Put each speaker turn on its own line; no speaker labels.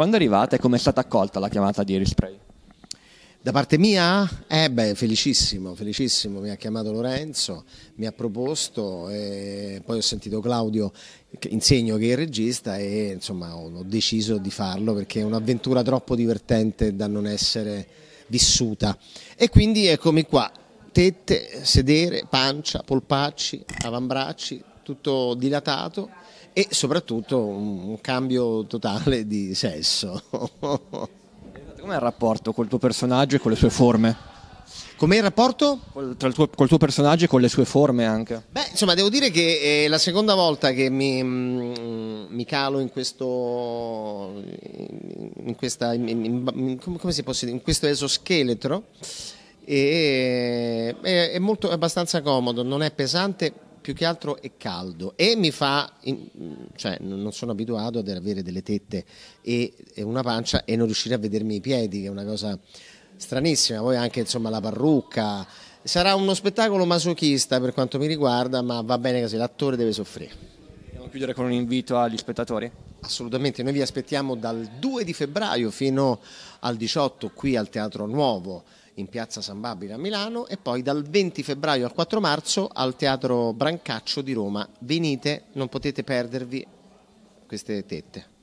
quando è arrivata e come è stata accolta la chiamata di Erispray? Da parte mia? Eh beh, felicissimo, felicissimo, mi ha chiamato Lorenzo, mi ha proposto, poi ho sentito Claudio Insegno che è il regista e insomma ho deciso di farlo perché è un'avventura troppo divertente da non essere vissuta. E quindi eccomi qua, tette, sedere, pancia, polpacci, avambracci, tutto dilatato e soprattutto un cambio totale di sesso. Com'è
il rapporto col tuo personaggio e con le sue forme? Com'è il rapporto? Col, il tuo, col tuo, personaggio e con le sue forme anche. Beh,
insomma, devo dire che è eh, la seconda volta che mi, mm, mi calo in questo. in, questa, in, in, come si può dire? in questo esoscheletro. E, eh, è, è, molto, è abbastanza comodo, non è pesante più che altro è caldo e mi fa, in, cioè non sono abituato ad avere delle tette e, e, una pancia e non riuscire a vedermi i piedi, che è una cosa stranissima, poi anche insomma la parrucca, sarà uno spettacolo masochista per quanto mi riguarda, ma va bene così, l'attore deve soffrire. Dobbiamo chiudere con un invito agli spettatori? Assolutamente, noi vi aspettiamo dal 2 di febbraio fino al 18 qui al Teatro Nuovo in piazza San Babile a Milano e poi dal 20 febbraio al 4 marzo al Teatro Brancaccio di Roma. Venite, non potete perdervi queste tette.